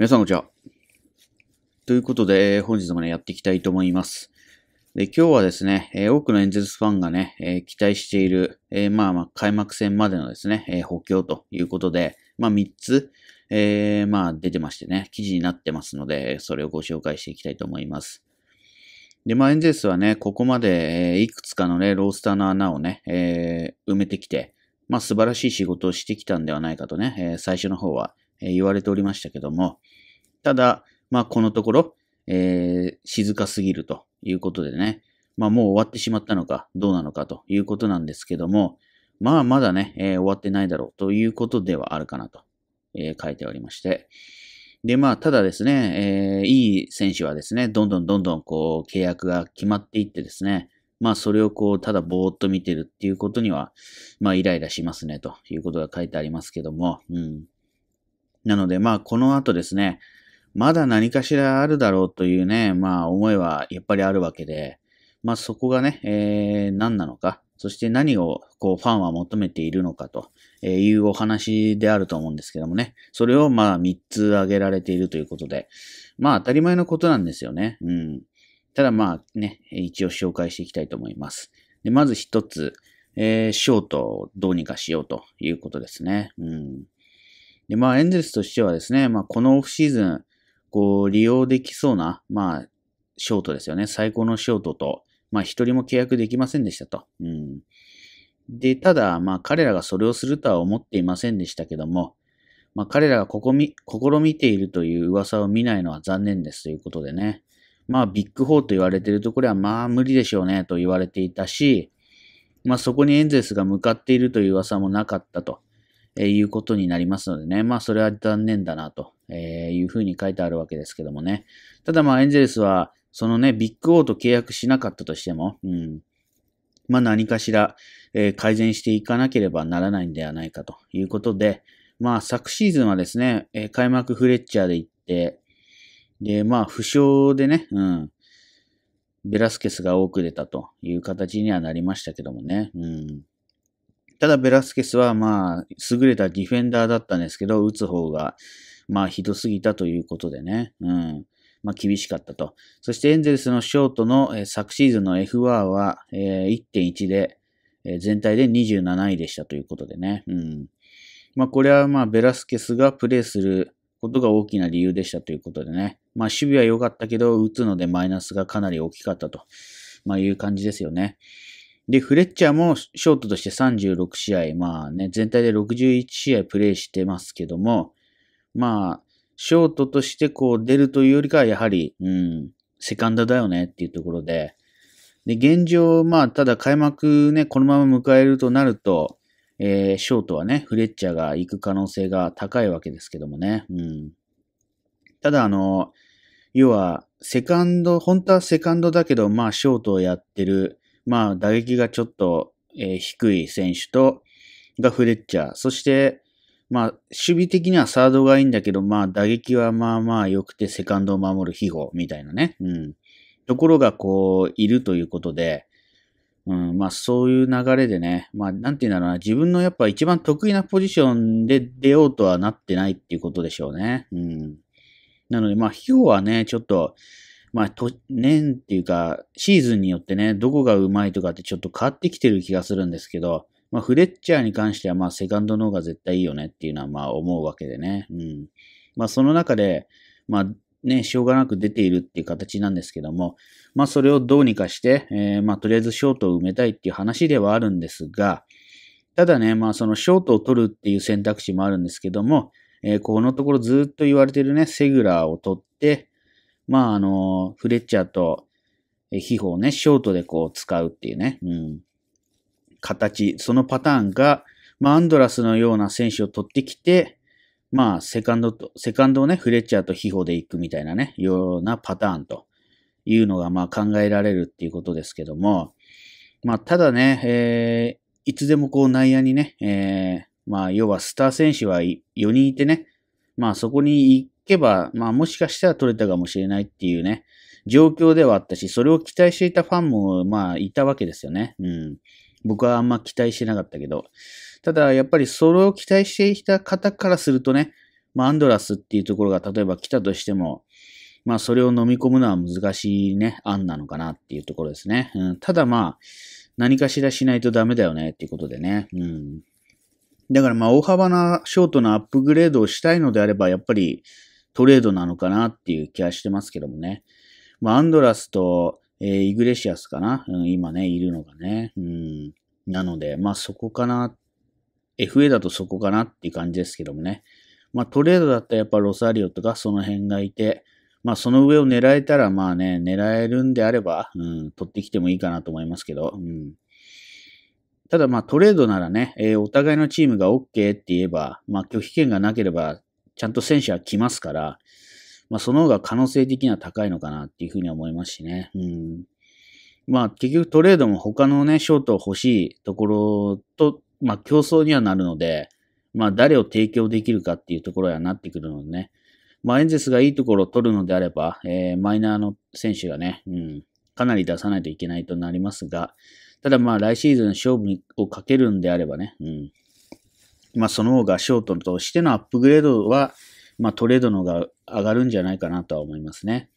皆さんこんにちは。ということで、本日もね、やっていきたいと思います。で今日はですね、え多くのエンゼルスファンがね、え期待している、えまあまあ、開幕戦までのですね、え補強ということで、まあ、3つ、えまあ、出てましてね、記事になってますので、それをご紹介していきたいと思います。で、まあ、エンゼルスはね、ここまで、えいくつかのね、ロースターの穴をね、え埋めてきて、まあ、素晴らしい仕事をしてきたんではないかとね、え最初の方はえ言われておりましたけども、ただ、まあこのところ、えー、静かすぎるということでね、まあもう終わってしまったのかどうなのかということなんですけども、まあまだね、えー、終わってないだろうということではあるかなと、えー、書いておりまして。で、まあただですね、えいい選手はですね、どんどんどんどんこう契約が決まっていってですね、まあそれをこうただぼーっと見てるっていうことには、まあイライラしますねということが書いてありますけども、うん。なので、まあ、この後ですね、まだ何かしらあるだろうというね、まあ、思いはやっぱりあるわけで、まあ、そこがね、えー、何なのか、そして何を、こう、ファンは求めているのかというお話であると思うんですけどもね。それを、まあ、3つ挙げられているということで。まあ、当たり前のことなんですよね。うん。ただ、まあ、ね、一応紹介していきたいと思います。で、まず1つ、えー、ショートをどうにかしようということですね。うん。で、まあ、エンゼルスとしてはですね、まあ、このオフシーズン、こう、利用できそうな、まあ、ショートですよね。最高のショートと、まあ、一人も契約できませんでしたと。うん。で、ただ、まあ、彼らがそれをするとは思っていませんでしたけども、まあ、彼らがここみ、試みているという噂を見ないのは残念ですということでね。まあ、ビッグ4と言われているところは、まあ、無理でしょうねと言われていたし、まあ、そこにエンゼルスが向かっているという噂もなかったと。えいうことになりますのでね、まあそれは残念だなと、えいうふうに書いてあるわけですけどもね。ただまあエンゼルスは、そのね、ビッグオーと契約しなかったとしても、うん、まあ何かしら、え改善していかなければならないんではないかということで、まあ昨シーズンはですね、え開幕フレッチャーで行って、で、まあ負傷でね、うん、ベラスケスが多く出たという形にはなりましたけどもね、うん。ただベラスケスはまあ、優れたディフェンダーだったんですけど、打つ方が、まあ、ひどすぎたということでね。うん。まあ、厳しかったと。そしてエンゼルスのショートの、えー、昨シーズンの F1 は、えー、1.1で、えー、全体で27位でしたということでね。うん。まあ、これはまあ、ベラスケスがプレーすることが大きな理由でしたということでね。まあ、守備は良かったけど、打つのでマイナスがかなり大きかったと、まあ、いう感じですよね。で、フレッチャーもショートとして36試合、まあね、全体で61試合プレイしてますけども、まあ、ショートとしてこう出るというよりかは、やはり、うん、セカンドだよねっていうところで、で、現状、まあ、ただ開幕ね、このまま迎えるとなると、えー、ショートはね、フレッチャーが行く可能性が高いわけですけどもね。うん。ただ、あの、要は、セカンド、本当はセカンドだけど、まあ、ショートをやってる、まあ、打撃がちょっと、えー、低い選手と、がフレッチャー。そして、まあ、守備的にはサードがいいんだけど、まあ、打撃はまあまあ良くて、セカンドを守るヒゴみたいなね。うん。ところが、こう、いるということで、うん、まあ、そういう流れでね、まあ、なんていうんだろうな、自分のやっぱ一番得意なポジションで出ようとはなってないっていうことでしょうね。うん。なので、まあ、ヒゴはね、ちょっと、まあ、と、年っていうか、シーズンによってね、どこがうまいとかってちょっと変わってきてる気がするんですけど、まあ、フレッチャーに関しては、まあ、セカンドの方が絶対いいよねっていうのは、まあ、思うわけでね。うん。まあ、その中で、まあ、ね、しょうがなく出ているっていう形なんですけども、まあ、それをどうにかして、えー、まあ、とりあえずショートを埋めたいっていう話ではあるんですが、ただね、まあ、そのショートを取るっていう選択肢もあるんですけども、えー、このところずっと言われてるね、セグラーを取って、まあ、あの、フレッチャーと秘宝をね、ショートでこう使うっていうね、うん、形、そのパターンが、まあ、アンドラスのような選手を取ってきて、まあ、セカンドと、セカンドをね、フレッチャーと秘宝で行くみたいなね、ようなパターンというのが、まあ、考えられるっていうことですけども、まあ、ただね、えー、いつでもこう内野にね、えー、まあ、要はスター選手は4人いてね、まあ、そこにけば、まあもしかしたら取れたかもしれないっていうね、状況ではあったし、それを期待していたファンも、まあいたわけですよね。うん。僕はあんま期待してなかったけど。ただ、やっぱりそれを期待していた方からするとね、まあアンドラスっていうところが例えば来たとしても、まあそれを飲み込むのは難しいね、案なのかなっていうところですね。うん、ただまあ、何かしらしないとダメだよねっていうことでね。うん。だからまあ大幅なショートのアップグレードをしたいのであれば、やっぱりトレードなのかなっていう気はしてますけどもね。まあ、アンドラスと、えー、イグレシアスかな、うん、今ね、いるのがね。うん。なので、まあそこかな。FA だとそこかなっていう感じですけどもね。まあトレードだったらやっぱロサリオとかその辺がいて、まあその上を狙えたらまあね、狙えるんであれば、うん、取ってきてもいいかなと思いますけど、うん。ただまあトレードならね、えー、お互いのチームが OK って言えば、まあ拒否権がなければちゃんと選手は来ますから、まあ、その方が可能性的には高いのかなっていうふうに思いますしね。うん。まあ、結局トレードも他のね、ショート欲しいところと、まあ、競争にはなるので、まあ、誰を提供できるかっていうところにはなってくるのでね。まあ、エンゼスがいいところを取るのであれば、えー、マイナーの選手がね、うん、かなり出さないといけないとなりますが、ただまあ、来シーズン勝負をかけるんであればね、うん、まあ、その方がショートとしてのアップグレードは、まあ、トレードの方が上がるんじゃないかなとは思いますね。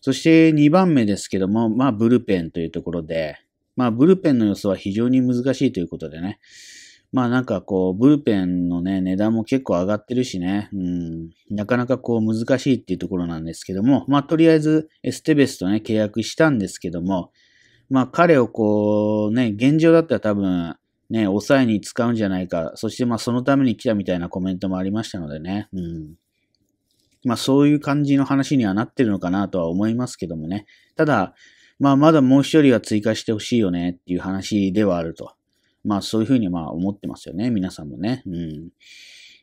そして2番目ですけども、まあ、ブルペンというところで、まあ、ブルペンの予想は非常に難しいということでね。まあなんかこう、ブルペンのね、値段も結構上がってるしね、うん、なかなかこう難しいっていうところなんですけども、まあとりあえずエステベスとね、契約したんですけども、まあ彼をこうね、現状だったら多分、ね、抑えに使うんじゃないか、そしてまあそのために来たみたいなコメントもありましたのでね、うん。まあそういう感じの話にはなってるのかなとは思いますけどもね。ただ、まあまだもう一人は追加してほしいよねっていう話ではあると。まあそういうふうにまあ思ってますよね、皆さんもね。うん。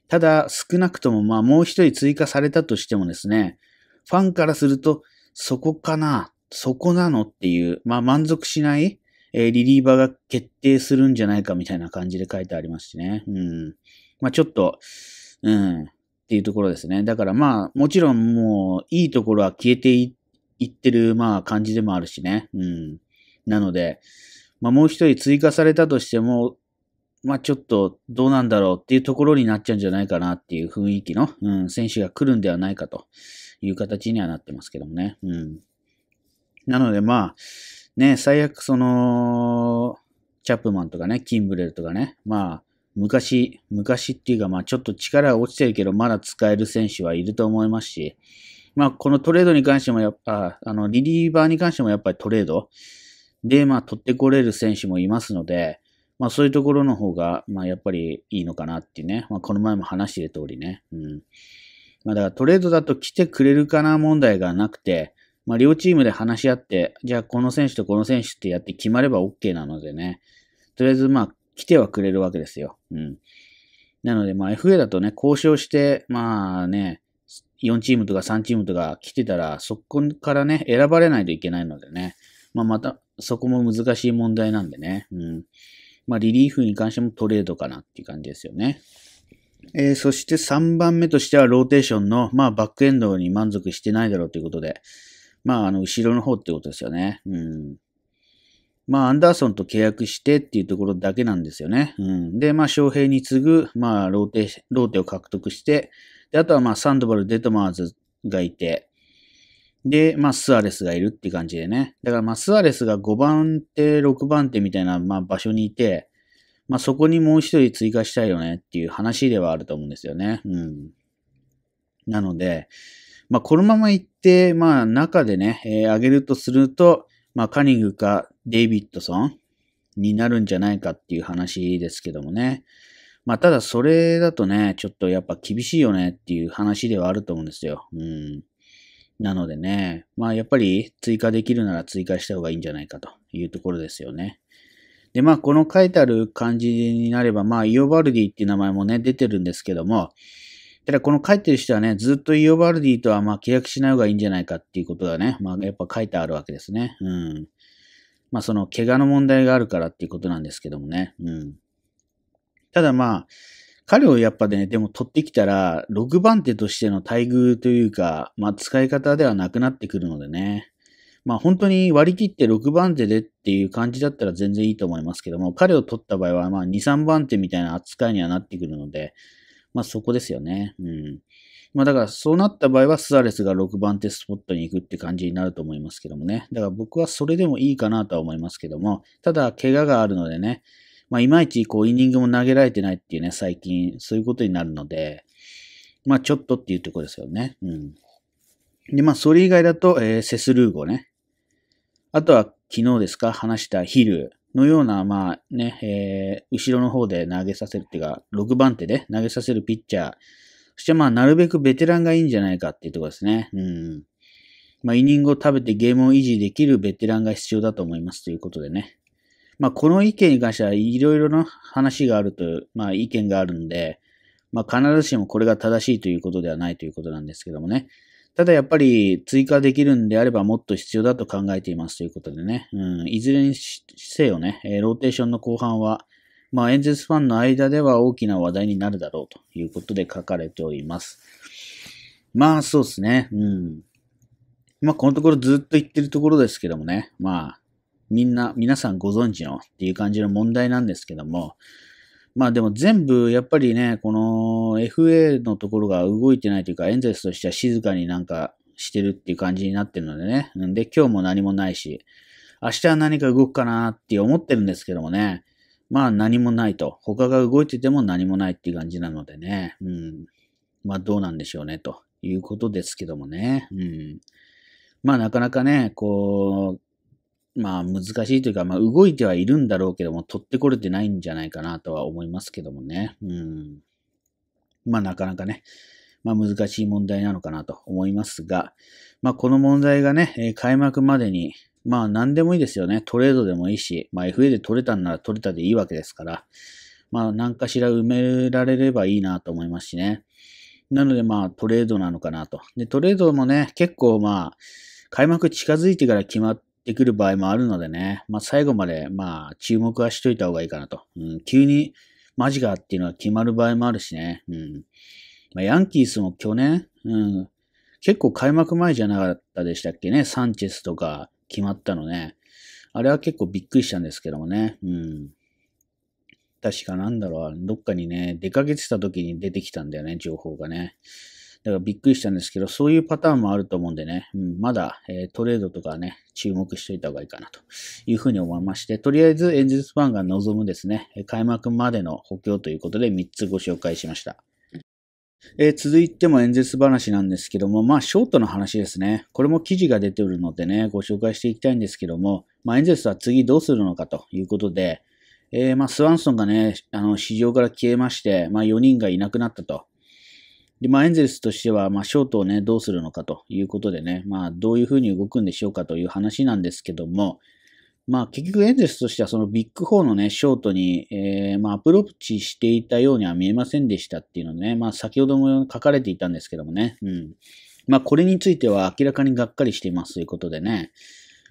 ただ、少なくともまあもう一人追加されたとしてもですね、ファンからすると、そこかな、そこなのっていう、まあ満足しないえー、リリーバーが決定するんじゃないかみたいな感じで書いてありますしね。うん。まあ、ちょっと、うん、っていうところですね。だからまあ、もちろんもう、いいところは消えていってる、まあ、感じでもあるしね。うん。なので、まあ、もう一人追加されたとしても、まあ、ちょっとどうなんだろうっていうところになっちゃうんじゃないかなっていう雰囲気の、うん、選手が来るんではないかという形にはなってますけどもね。うん。なのでまあ、ね、最悪その、チャップマンとかね、キンブレルとかね、まあ、昔、昔っていうか、まあちょっと力落ちてるけど、まだ使える選手はいると思いますし、まあこのトレードに関してもやっぱ、あの、リリーバーに関してもやっぱりトレードで、まあ取ってこれる選手もいますので、まあそういうところの方が、まあやっぱりいいのかなっていうね、まあこの前も話してる通りね、うん。まあだからトレードだと来てくれるかな問題がなくて、まあ、両チームで話し合って、じゃあこの選手とこの選手ってやって決まれば OK なのでね、とりあえずまあ、来てはくれるわけですよ。うん。なので、まあ FA だとね、交渉して、まあね、4チームとか3チームとか来てたら、そこからね、選ばれないといけないのでね、まあまた、そこも難しい問題なんでね、うん。まあリリーフに関してもトレードかなっていう感じですよね。えー、そして3番目としてはローテーションの、まあバックエンドに満足してないだろうということで、まあ、あの、後ろの方ってことですよね。うん。まあ、アンダーソンと契約してっていうところだけなんですよね。うん。で、まあ、翔平に次ぐ、まあ、ローテ、ローテを獲得して、で、あとはまあ、サンドバル・デトマーズがいて、で、まあ、スアレスがいるって感じでね。だからまあ、スアレスが5番手、6番手みたいな、まあ、場所にいて、まあ、そこにもう一人追加したいよねっていう話ではあると思うんですよね。うん。なので、まあ、このまま行って、まあ、中でね、えー、上げるとすると、まあ、カニングかデイビッドソンになるんじゃないかっていう話ですけどもね。まあ、ただそれだとね、ちょっとやっぱ厳しいよねっていう話ではあると思うんですよ。うん。なのでね、まあやっぱり追加できるなら追加した方がいいんじゃないかというところですよね。で、まあこの書いてある感じになれば、まあイオバルディっていう名前もね、出てるんですけども、ただこの書いてる人はね、ずっとイオバルディとはまあ契約しない方がいいんじゃないかっていうことがね、まあやっぱ書いてあるわけですね。うん。まあその怪我の問題があるからっていうことなんですけどもね。うん。ただまあ、彼をやっぱでね、でも取ってきたら、6番手としての待遇というか、まあ使い方ではなくなってくるのでね。まあ本当に割り切って6番手でっていう感じだったら全然いいと思いますけども、彼を取った場合はまあ2、3番手みたいな扱いにはなってくるので、まあそこですよね。うん。まあだからそうなった場合はスアレスが6番手スポットに行くって感じになると思いますけどもね。だから僕はそれでもいいかなとは思いますけども、ただ怪我があるのでね、まあいまいちこうイニングも投げられてないっていうね、最近そういうことになるので、まあちょっとっていうところですよね。うん。で、まあそれ以外だと、えー、セスルーゴね。あとは昨日ですか、話したヒル。のような、まあね、えー、後ろの方で投げさせるっていうか、6番手で投げさせるピッチャー、そしてまあ、なるべくベテランがいいんじゃないかっていうところですね。うん。まあ、イニングを食べてゲームを維持できるベテランが必要だと思いますということでね。まあ、この意見に関してはいろいろな話があるという、まあ、意見があるので、まあ、必ずしもこれが正しいということではないということなんですけどもね。ただやっぱり追加できるんであればもっと必要だと考えていますということでね。うん、いずれにせよね、ローテーションの後半は、まあ、エンゼルスファンの間では大きな話題になるだろうということで書かれております。まあ、そうですね。うん。まあ、このところずっと言ってるところですけどもね。まあ、みんな、皆さんご存知のっていう感じの問題なんですけども、まあでも全部やっぱりね、この FA のところが動いてないというか、エンゼルスとしては静かになんかしてるっていう感じになってるのでね。んで、今日も何もないし、明日は何か動くかなって思ってるんですけどもね。まあ何もないと。他が動いてても何もないっていう感じなのでね。うん。まあどうなんでしょうね、ということですけどもね。うん。まあなかなかね、こう、まあ難しいというか、まあ動いてはいるんだろうけども、取ってこれてないんじゃないかなとは思いますけどもね。うん。まあなかなかね、まあ難しい問題なのかなと思いますが、まあこの問題がね、開幕までに、まあ何でもいいですよね。トレードでもいいし、まあ FA で取れたんなら取れたでいいわけですから、まあ何かしら埋められればいいなと思いますしね。なのでまあトレードなのかなと。で、トレードもね、結構まあ、開幕近づいてから決まっでくる場合もあるのでね、まあ、最後まで、まあ、注目はしといた方がいいかなと。うん、急に、マジかっていうのは決まる場合もあるしね。うん。まあ、ヤンキースも去年、うん、結構開幕前じゃなかったでしたっけね。サンチェスとか決まったのね。あれは結構びっくりしたんですけどもね。うん。確かなんだろう、どっかにね、出かけてた時に出てきたんだよね、情報がね。だからびっくりしたんですけど、そういうパターンもあると思うんでね、うん、まだ、えー、トレードとかね、注目しておいた方がいいかなというふうに思いまして、とりあえずエンゼルスファンが望むですね、開幕までの補強ということで3つご紹介しました。えー、続いても演説話なんですけども、まあ、ショートの話ですね。これも記事が出ておるのでね、ご紹介していきたいんですけども、まあ、エンゼルスは次どうするのかということで、えー、まあ、スワンソンがね、あの、市場から消えまして、まあ、4人がいなくなったとで、まあ、エンゼルスとしては、まあ、ショートをね、どうするのかということでね、まあ、どういうふうに動くんでしょうかという話なんですけども、まあ、結局エンゼルスとしては、そのビッグ4のね、ショートに、えー、まあ、アプローチしていたようには見えませんでしたっていうのね、まあ、先ほども書かれていたんですけどもね、うん。まあ、これについては明らかにがっかりしていますということでね、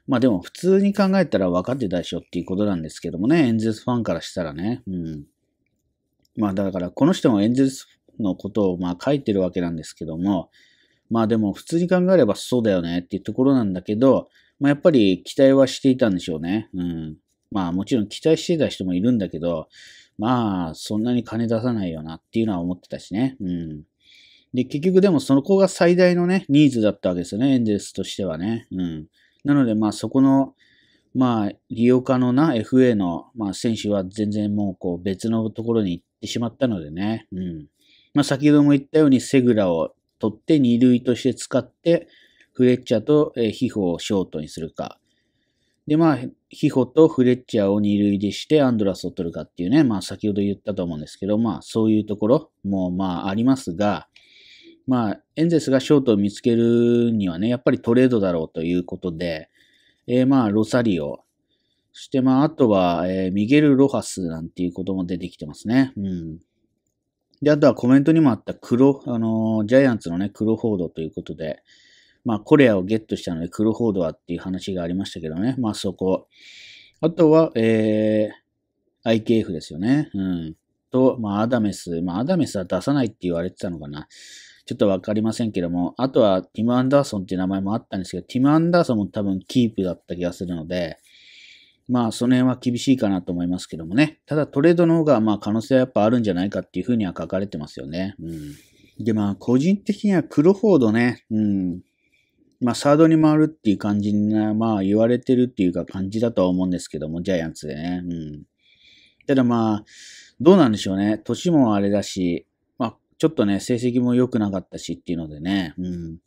まあでも普通に考えたら分かってたでしょっていうことなんですけどもね、エンゼルスファンからしたらね。うん。まあだからこの人もエンゼルスのことをまあ書いてるわけなんですけども、まあでも普通に考えればそうだよねっていうところなんだけど、まあやっぱり期待はしていたんでしょうね。うん。まあもちろん期待してた人もいるんだけど、まあそんなに金出さないよなっていうのは思ってたしね。うん。で、結局でもそ子が最大のね、ニーズだったわけですよね、エンゼルスとしてはね。うん。なのでまあそこの、まあ、利用可能な FA の、まあ、選手は全然もうこう別のところに行ってしまったのでね。うん。まあ、先ほども言ったようにセグラを取って二塁として使って、フレッチャーとヒホをショートにするか。で、まあ、ヒホとフレッチャーを二塁でしてアンドラスを取るかっていうね、まあ先ほど言ったと思うんですけど、まあそういうところもまあありますが、まあエンゼスがショートを見つけるにはね、やっぱりトレードだろうということで、えー、まあロサリオ、そしてまああとは、えー、ミゲル・ロハスなんていうことも出てきてますね。うん。で、あとはコメントにもあった黒、あのー、ジャイアンツのね、黒フォードということで、まあ、コレアをゲットしたので、黒フォードはっていう話がありましたけどね。まあ、そこ。あとは、えー、IKF ですよね。うん。と、まあ、アダメス。まあ、アダメスは出さないって言われてたのかな。ちょっとわかりませんけども。あとは、ティム・アンダーソンっていう名前もあったんですけど、ティム・アンダーソンも多分キープだった気がするので、まあ、その辺は厳しいかなと思いますけどもね。ただ、トレードの方が、まあ、可能性はやっぱあるんじゃないかっていうふうには書かれてますよね。うん。で、まあ、個人的にはクロフォードね、うん。まあ、サードに回るっていう感じな、まあ、言われてるっていうか感じだとは思うんですけども、ジャイアンツでね。うん。ただまあ、どうなんでしょうね。年もあれだし、まあ、ちょっとね、成績も良くなかったしっていうのでね。うん。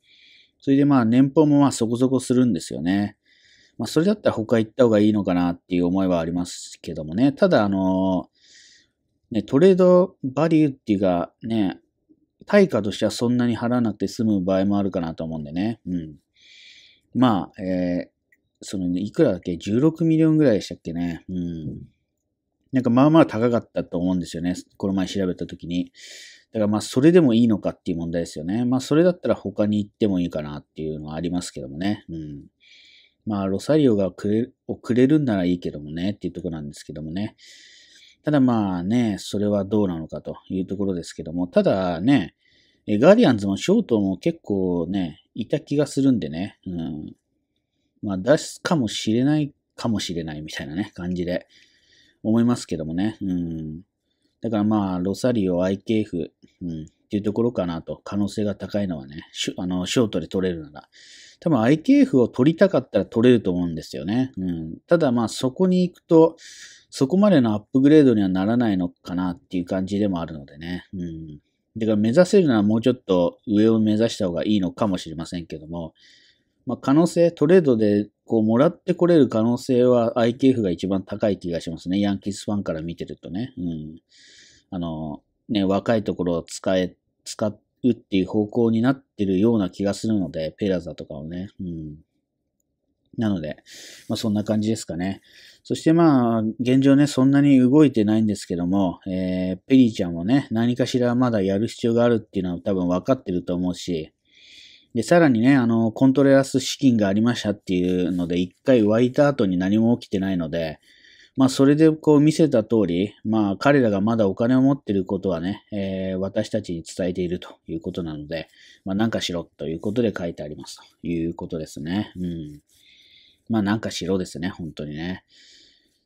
それでまあ、年俸もまあそこそこするんですよね。まあ、それだったら他行った方がいいのかなっていう思いはありますけどもね。ただ、あのね、トレードバリューっていうか、ね、対価としてはそんなに払わなくて済む場合もあるかなと思うんでね。うん。まあ、えー、その、ね、いくらだっけ ?16 ミリオンぐらいでしたっけね。うん。なんかまあまあ高かったと思うんですよね。この前調べたときに。だからまあそれでもいいのかっていう問題ですよね。まあそれだったら他に行ってもいいかなっていうのはありますけどもね。うん。まあ、ロサリオがくれ、遅れるんならいいけどもね、っていうとこなんですけどもね。ただまあね、それはどうなのかというところですけども、ただね、ガーディアンズもショートも結構ね、いた気がするんでね、うん。まあ出すかもしれないかもしれないみたいなね、感じで思いますけどもね、うん。だからまあ、ロサリオ IKF、うん。っていうところかなと。可能性が高いのはね、あの、ショートで取れるなら。多分 IKF を取りたかったら取れると思うんですよね。うん。ただまあそこに行くと、そこまでのアップグレードにはならないのかなっていう感じでもあるのでね。うん。てか目指せるならもうちょっと上を目指した方がいいのかもしれませんけども、まあ可能性、トレードでこうもらってこれる可能性は IKF が一番高い気がしますね。ヤンキースファンから見てるとね。うん。あの、ね、若いところを使え、使うっていう方向になってるような気がするので、ペラザとかをね。うん。なので、まあそんな感じですかね。そしてまあ、現状ね、そんなに動いてないんですけども、えー、ペリーちゃんもね、何かしらまだやる必要があるっていうのは多分分かってると思うし、で、さらにね、あの、コントレラス資金がありましたっていうので、一回湧いた後に何も起きてないので、まあ、それでこう見せた通り、まあ、彼らがまだお金を持っていることはね、えー、私たちに伝えているということなので、まあ、なんかしろということで書いてありますということですね。うん。まあ、なんかしろですね、本当にね。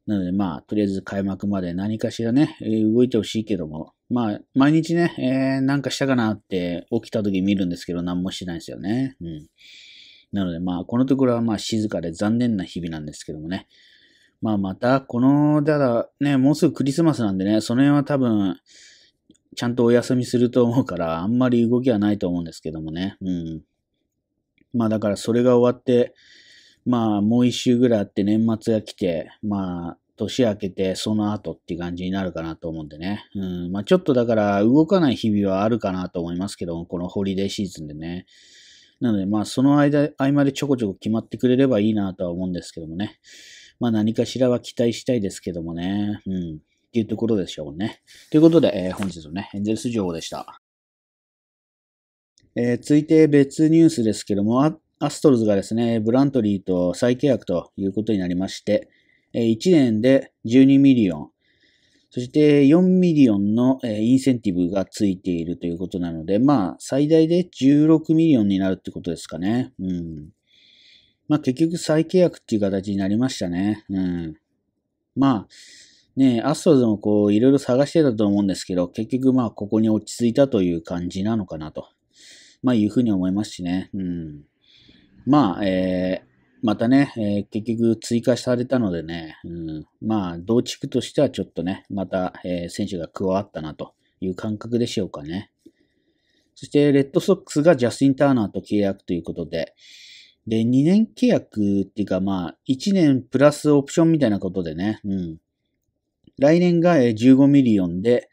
なので、まあ、とりあえず開幕まで何かしらね、動いてほしいけども、まあ、毎日ね、えー、なんかしたかなって起きた時見るんですけど、何もしてないですよね。うん。なので、まあ、このところはまあ静かで残念な日々なんですけどもね、まあまた、この、ただ、ね、もうすぐクリスマスなんでね、その辺は多分、ちゃんとお休みすると思うから、あんまり動きはないと思うんですけどもね。うん。まあだからそれが終わって、まあもう一週ぐらいあって年末が来て、まあ年明けてその後っていう感じになるかなと思うんでね。うん。まあちょっとだから動かない日々はあるかなと思いますけども、このホリデーシーズンでね。なのでまあその間、合間でちょこちょこ決まってくれればいいなとは思うんですけどもね。まあ何かしらは期待したいですけどもね。うん。っていうところでしょうね。ということで、えー、本日のね、エンゼルス情報でした。えー、続いて別ニュースですけども、アストロズがですね、ブラントリーと再契約ということになりまして、えー、1年で12ミリオン、そして4ミリオンの、えー、インセンティブがついているということなので、まあ、最大で16ミリオンになるってことですかね。うん。まあ結局再契約っていう形になりましたね。うん。まあ、ねアストロズもこう、いろいろ探してたと思うんですけど、結局まあ、ここに落ち着いたという感じなのかなと、まあ、いうふうに思いますしね。うん。まあ、えー、またね、えー、結局追加されたのでね、うん、まあ、同地区としてはちょっとね、また、えー、選手が加わったなという感覚でしょうかね。そして、レッドソックスがジャスティン・ターナーと契約ということで、で、2年契約っていうか、まあ、1年プラスオプションみたいなことでね、うん。来年が15ミリオンで、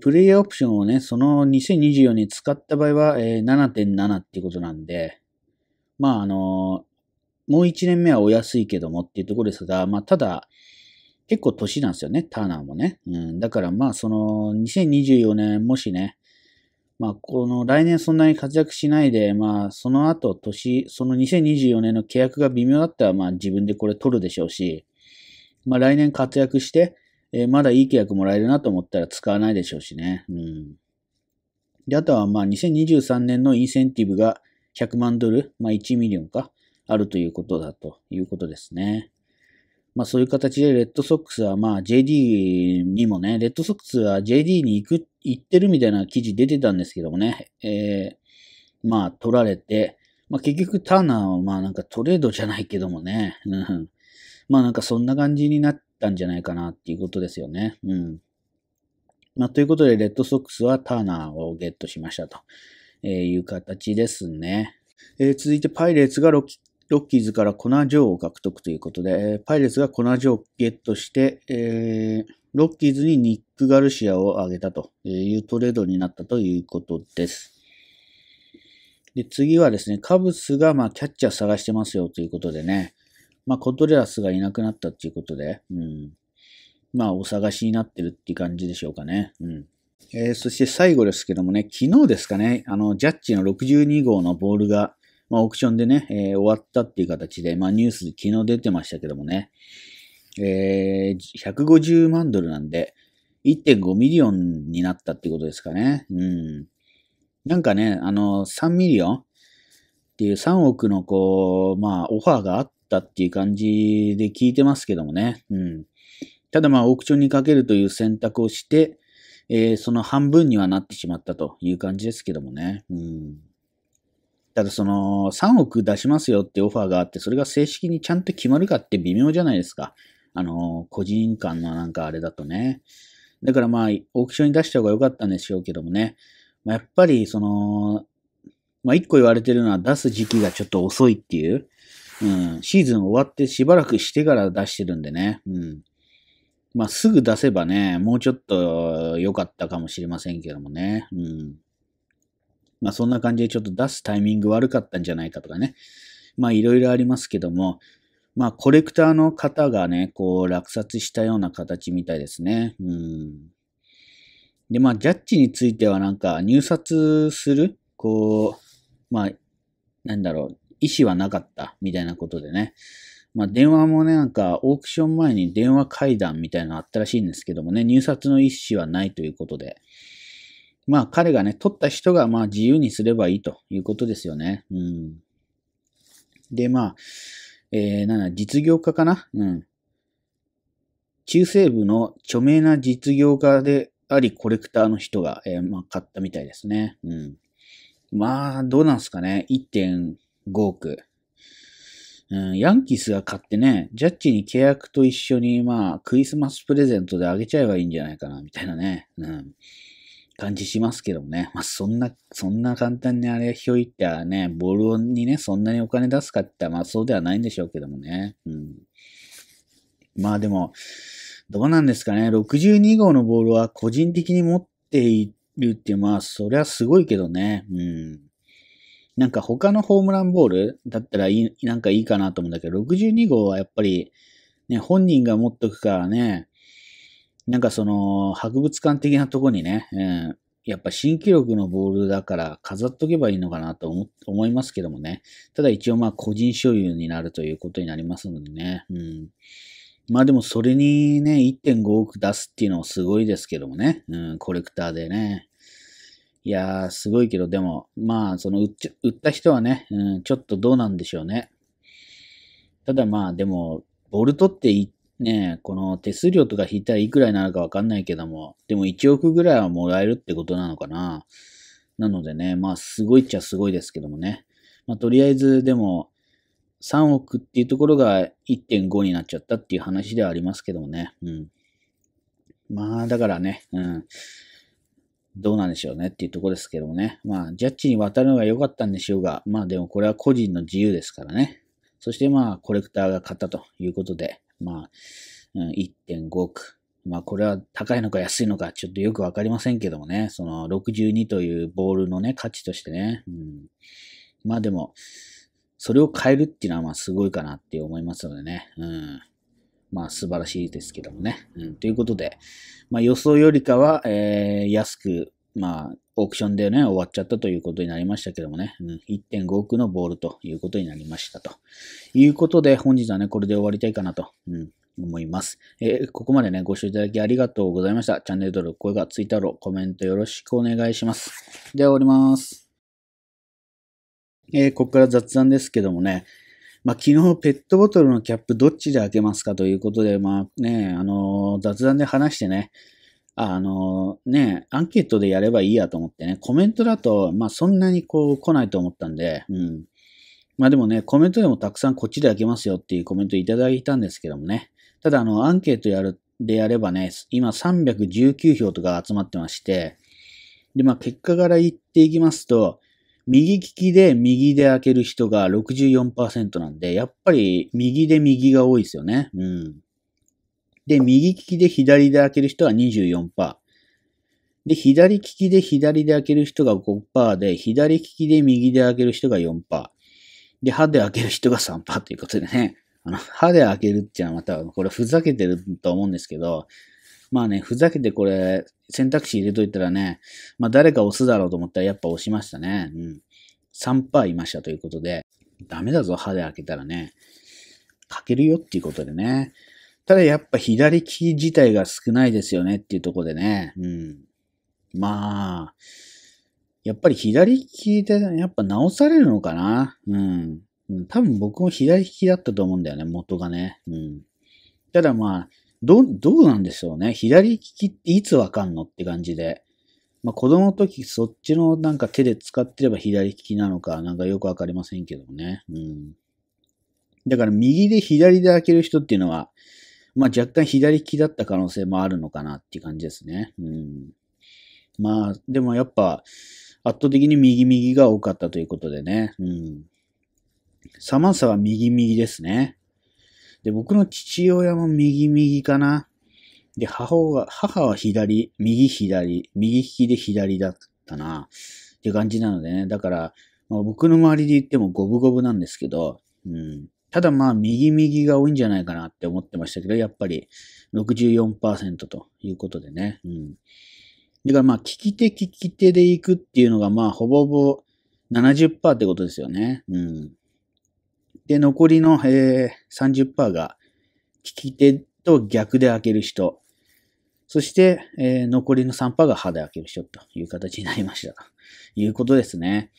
プレイヤーオプションをね、その2024に使った場合は7.7っていうことなんで、まあ、あの、もう1年目はお安いけどもっていうところですが、まあ、ただ、結構年なんですよね、ターナーもね。うん、だからまあ、その2024年、もしね、まあ、この来年そんなに活躍しないで、まあ、その後、年、その2024年の契約が微妙だったら、まあ、自分でこれ取るでしょうし、まあ、来年活躍して、えー、まだいい契約もらえるなと思ったら使わないでしょうしね。うん。で、あとは、まあ、2023年のインセンティブが100万ドル、まあ、1ミリオンか、あるということだということですね。まあそういう形でレッドソックスはまあ JD にもね、レッドソックスは JD に行く、行ってるみたいな記事出てたんですけどもね、えー、まあ取られて、まあ結局ターナーはまあなんかトレードじゃないけどもね、うん、まあなんかそんな感じになったんじゃないかなっていうことですよね。うん。まあということでレッドソックスはターナーをゲットしましたという形ですね。えー、続いてパイレーツがロキロッキーズからコナジョーを獲得ということで、パイレスツがコナジョーをゲットして、えー、ロッキーズにニック・ガルシアを挙げたというトレードになったということです。で、次はですね、カブスがまあキャッチャー探してますよということでね、まあコトレラスがいなくなったということで、うん。まあお探しになってるって感じでしょうかね。うん。えー、そして最後ですけどもね、昨日ですかね、あの、ジャッジの62号のボールが、まあ、オークションでね、えー、終わったっていう形で、まあ、ニュース昨日出てましたけどもね、えー、150万ドルなんで、1.5ミリオンになったってことですかね。うん。なんかね、あの、3ミリオンっていう3億のこう、まあ、オファーがあったっていう感じで聞いてますけどもね。うん。ただまあ、オークションにかけるという選択をして、えー、その半分にはなってしまったという感じですけどもね。うん。ただその3億出しますよってオファーがあって、それが正式にちゃんと決まるかって微妙じゃないですか。あの、個人間のなんかあれだとね。だからまあ、オークションに出した方が良かったんでしょうけどもね。まあ、やっぱりその、まあ一個言われてるのは出す時期がちょっと遅いっていう。うん、シーズン終わってしばらくしてから出してるんでね。うん。まあ、すぐ出せばね、もうちょっと良かったかもしれませんけどもね。うん。まあそんな感じでちょっと出すタイミング悪かったんじゃないかとかね。まあいろいろありますけども、まあコレクターの方がね、こう落札したような形みたいですね。うん。で、まあジャッジについてはなんか入札する、こう、まあ、なんだろう、意思はなかったみたいなことでね。まあ電話もね、なんかオークション前に電話会談みたいなのあったらしいんですけどもね、入札の意思はないということで。まあ彼がね、取った人がまあ自由にすればいいということですよね。うん。で、まあ、えー、なんだ、実業家かなうん。中西部の著名な実業家でありコレクターの人が、えー、まあ買ったみたいですね。うん。まあ、どうなんすかね。1.5億。うん、ヤンキースが買ってね、ジャッジに契約と一緒に、まあ、クリスマスプレゼントであげちゃえばいいんじゃないかな、みたいなね。うん。感じしますけどもね。まあ、そんな、そんな簡単にあれひょいってはね、ボールにね、そんなにお金出すかって、まあそうではないんでしょうけどもね。うん。まあでも、どうなんですかね。62号のボールは個人的に持っているって、まあそりゃすごいけどね。うん。なんか他のホームランボールだったらいい、なんかいいかなと思うんだけど、62号はやっぱり、ね、本人が持っとくからね、なんかその、博物館的なとこにね、えー、やっぱ新記録のボールだから飾っとけばいいのかなと思いますけどもね。ただ一応まあ個人所有になるということになりますのでね。うん。まあでもそれにね、1.5億出すっていうのはすごいですけどもね。うん、コレクターでね。いやー、すごいけど、でも、まあ、その売っち、売った人はね、うん、ちょっとどうなんでしょうね。ただまあ、でも、ボルトってね、え、この手数料とか引いたらいくらになるかわかんないけども、でも1億ぐらいはもらえるってことなのかな。なのでね、まあすごいっちゃすごいですけどもね。まあとりあえずでも3億っていうところが1.5になっちゃったっていう話ではありますけどもね。うん。まあだからね、うん。どうなんでしょうねっていうところですけどもね。まあジャッジに渡るのが良かったんでしょうが、まあでもこれは個人の自由ですからね。そしてまあコレクターが買ったということで。まあ、うん、1.5億。まあ、これは高いのか安いのか、ちょっとよくわかりませんけどもね、その62というボールのね、価値としてね。うん、まあでも、それを変えるっていうのはまあすごいかなって思いますのでね。うん。まあ素晴らしいですけどもね。うん、ということで、まあ予想よりかは、えー、安く、まあオークションでね、終わっちゃったということになりましたけどもね、うん、1.5億のボールということになりましたと。いうことで、本日はね、これで終わりたいかなと、うん、思います。えー、ここまでね、ご視聴いただきありがとうございました。チャンネル登録、高評価、いたッコメントよろしくお願いします。では、終わります。えー、ここから雑談ですけどもね、まあ、昨日ペットボトルのキャップどっちで開けますかということで、まあね、あのー、雑談で話してね、あの、ね、アンケートでやればいいやと思ってね、コメントだと、まあそんなにこう来ないと思ったんで、うん。まあでもね、コメントでもたくさんこっちで開けますよっていうコメントいただいたんですけどもね。ただあの、アンケートやる、でやればね、今319票とか集まってまして、で、まあ結果から言っていきますと、右利きで右で開ける人が64%なんで、やっぱり右で右が多いですよね。うん。で、右利きで左で開ける人は24%。で、左利きで左で開ける人が5%で、左利きで右で開ける人が4%。で、歯で開ける人が3%ということでね。あの、歯で開けるっていうのはまた、これふざけてると思うんですけど、まあね、ふざけてこれ、選択肢入れといたらね、まあ誰か押すだろうと思ったらやっぱ押しましたね。うん。3%いましたということで、ダメだぞ、歯で開けたらね。かけるよっていうことでね。ただやっぱ左利き自体が少ないですよねっていうところでね。うん。まあ、やっぱり左利きでやっぱ直されるのかな。うん。多分僕も左利きだったと思うんだよね、元がね。うん。ただまあ、ど、どうなんでしょうね。左利きっていつわかんのって感じで。まあ子供の時そっちのなんか手で使ってれば左利きなのか、なんかよくわかりませんけどね。うん。だから右で左で開ける人っていうのは、まあ若干左利きだった可能性もあるのかなっていう感じですね。うん。まあ、でもやっぱ、圧倒的に右右が多かったということでね。うん。サマンサは右右ですね。で、僕の父親も右右かな。で、母は、母は左、右左、右利きで左だったな。って感じなのでね。だから、まあ、僕の周りで言っても五分五分なんですけど、うん。ただまあ、右右が多いんじゃないかなって思ってましたけど、やっぱり64%ということでね。うん。だからまあ、利き手利き手でいくっていうのがまあ、ほぼほぼ70%ってことですよね。うん。で、残りの、えー、30%が利き手と逆で開ける人。そして、えー、残りの3%が歯で開ける人という形になりました。ということですね。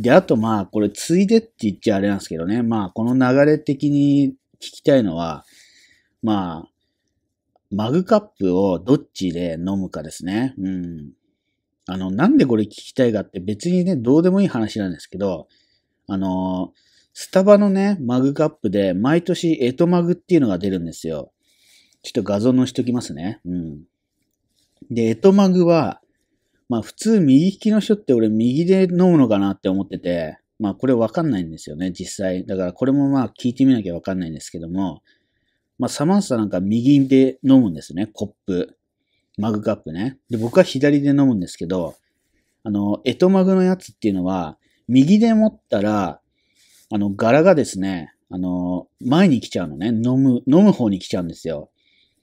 で、あとまあ、これ、ついでって言っちゃあれなんですけどね。まあ、この流れ的に聞きたいのは、まあ、マグカップをどっちで飲むかですね。うん。あの、なんでこれ聞きたいかって別にね、どうでもいい話なんですけど、あの、スタバのね、マグカップで毎年エトマグっていうのが出るんですよ。ちょっと画像のしときますね。うん。で、エトマグは、まあ普通右利きの人って俺右で飲むのかなって思ってて、まあこれわかんないんですよね、実際。だからこれもまあ聞いてみなきゃわかんないんですけども、まあサマンサなんか右で飲むんですね、コップ。マグカップね。で、僕は左で飲むんですけど、あの、エトマグのやつっていうのは、右で持ったら、あの、柄がですね、あの、前に来ちゃうのね。飲む、飲む方に来ちゃうんですよ。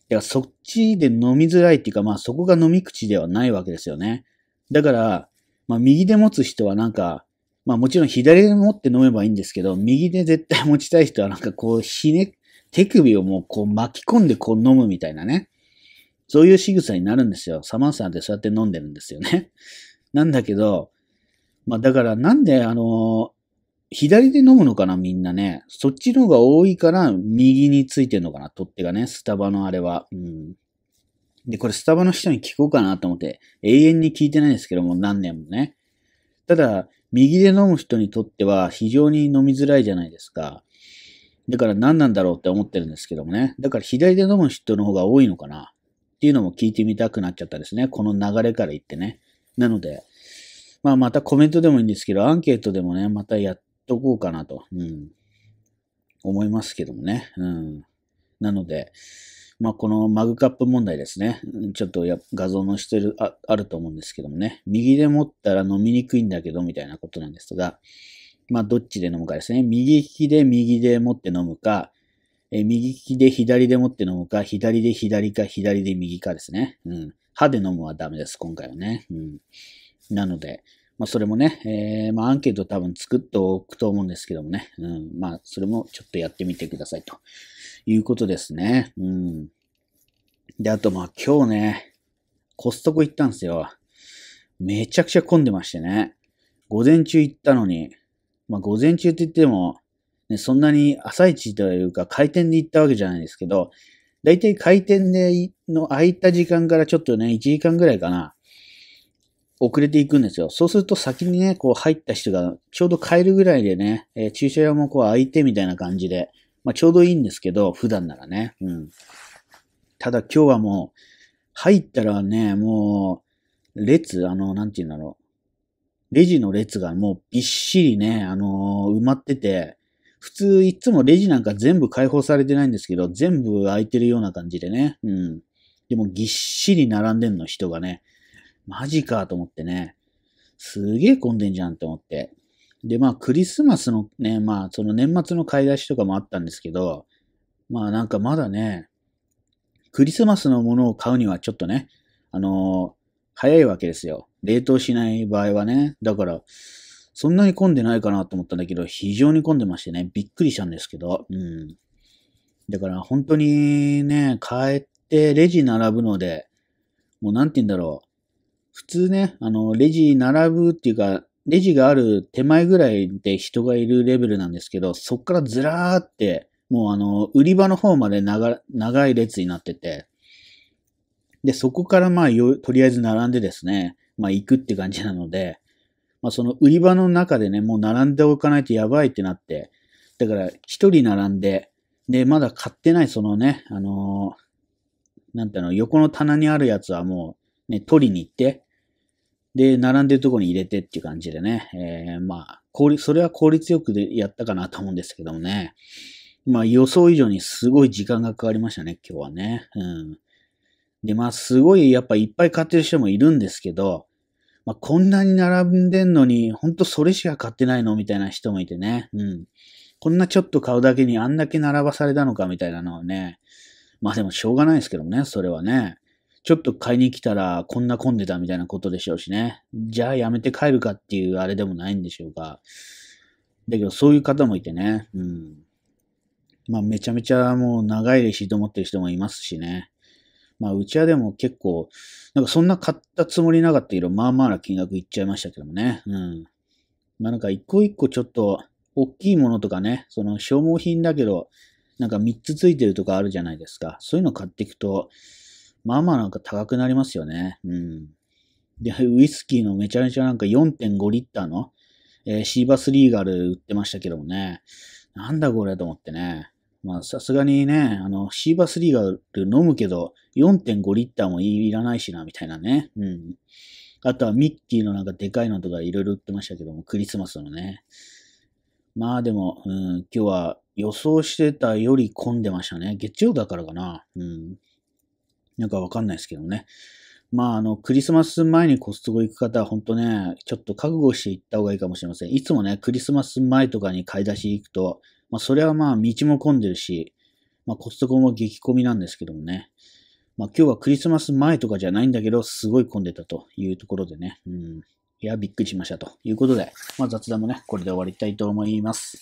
だからそっちで飲みづらいっていうか、まあそこが飲み口ではないわけですよね。だから、まあ、右で持つ人はなんか、まあもちろん左で持って飲めばいいんですけど、右で絶対持ちたい人はなんかこうひね、手首をもうこう巻き込んでこう飲むみたいなね。そういう仕草になるんですよ。サマンサーってそうやって飲んでるんですよね。なんだけど、まあだからなんであの左で飲むのかなみんなね。そっちの方が多いから右についてんのかな取っ手がね。スタバのあれは。うん。で、これスタバの人に聞こうかなと思って、永遠に聞いてないんですけども、何年もね。ただ、右で飲む人にとっては非常に飲みづらいじゃないですか。だから何なんだろうって思ってるんですけどもね。だから左で飲む人の方が多いのかなっていうのも聞いてみたくなっちゃったですね。この流れから言ってね。なので、まあまたコメントでもいいんですけど、アンケートでもね、またやっとこうかなと、うん、思いますけどもね。うん、なので、まあ、このマグカップ問題ですね。ちょっとや画像のしてるあ、あると思うんですけどもね。右で持ったら飲みにくいんだけど、みたいなことなんですが、まあ、どっちで飲むかですね。右利きで右で持って飲むか、え右利きで左で持って飲むか、左で左か、左で右かですね。うん。歯で飲むはダメです、今回はね。うん。なので、まあ、それもね、えー、まあ、アンケート多分作っておくと思うんですけどもね。うん。まあ、それもちょっとやってみてくださいということですね。うん。で、あとまあ、今日ね、コストコ行ったんですよ。めちゃくちゃ混んでましてね。午前中行ったのに、まあ、午前中って言っても、ね、そんなに朝一というか開店で行ったわけじゃないですけど、だいたい開店での空いた時間からちょっとね、1時間ぐらいかな。遅れていくんですよ。そうすると先にね、こう入った人がちょうど帰るぐらいでね、えー、駐車場もこう空いてみたいな感じで、まあちょうどいいんですけど、普段ならね。うん。ただ今日はもう、入ったらね、もう、列、あの、なんて言うんだろう。レジの列がもうびっしりね、あのー、埋まってて、普通いつもレジなんか全部開放されてないんですけど、全部空いてるような感じでね。うん。でもぎっしり並んでんの人がね。マジかと思ってね。すげえ混んでんじゃんって思って。で、まあ、クリスマスのね、まあ、その年末の買い出しとかもあったんですけど、まあ、なんかまだね、クリスマスのものを買うにはちょっとね、あのー、早いわけですよ。冷凍しない場合はね。だから、そんなに混んでないかなと思ったんだけど、非常に混んでましてね、びっくりしたんですけど、うん。だから、本当にね、帰ってレジ並ぶので、もうなんて言うんだろう。普通ね、あの、レジ並ぶっていうか、レジがある手前ぐらいで人がいるレベルなんですけど、そっからずらーって、もうあの、売り場の方まで長長い列になってて、で、そこからまあよ、とりあえず並んでですね、まあ行くって感じなので、まあその売り場の中でね、もう並んでおかないとやばいってなって、だから一人並んで、で、まだ買ってないそのね、あのー、なんていうの、横の棚にあるやつはもうね、取りに行って、で、並んでるとこに入れてっていう感じでね、えー、まあ、効率、それは効率よくでやったかなと思うんですけどもね。まあ、予想以上にすごい時間がかかりましたね、今日はね。うん。で、まあ、すごい、やっぱいっぱい買ってる人もいるんですけど、まあ、こんなに並んでんのに、ほんとそれしか買ってないのみたいな人もいてね。うん。こんなちょっと買うだけにあんだけ並ばされたのかみたいなのはね。まあでもしょうがないですけどもね、それはね。ちょっと買いに来たらこんな混んでたみたいなことでしょうしね。じゃあやめて帰るかっていうあれでもないんでしょうが。だけどそういう方もいてね。うん。まあめちゃめちゃもう長いレシート持ってる人もいますしね。まあうちはでも結構、なんかそんな買ったつもりなかったけど、まあまあな金額いっちゃいましたけどもね。うん。まあなんか一個一個ちょっと大きいものとかね、その消耗品だけど、なんか3つついてるとかあるじゃないですか。そういうの買っていくと、まあまあなんか高くなりますよね。うん。で、ウイスキーのめちゃめちゃなんか4.5リッターの、えー、シーバスリーガル売ってましたけどもね。なんだこれと思ってね。まあさすがにね、あの、シーバスリーガル飲むけど、4.5リッターもいらないしな、みたいなね。うん。あとはミッキーのなんかでかいのとかいろいろ売ってましたけども、クリスマスのね。まあでも、うん、今日は予想してたより混んでましたね。月曜だからかな。うん。なんかわかんないですけどね。まあ、あの、クリスマス前にコストコ行く方は本当ね、ちょっと覚悟して行った方がいいかもしれません。いつもね、クリスマス前とかに買い出し行くと、まあ、それはまあ、道も混んでるし、まあ、コストコも激混みなんですけどもね。まあ、今日はクリスマス前とかじゃないんだけど、すごい混んでたというところでね。うん。いや、びっくりしましたということで、まあ、雑談もね、これで終わりたいと思います。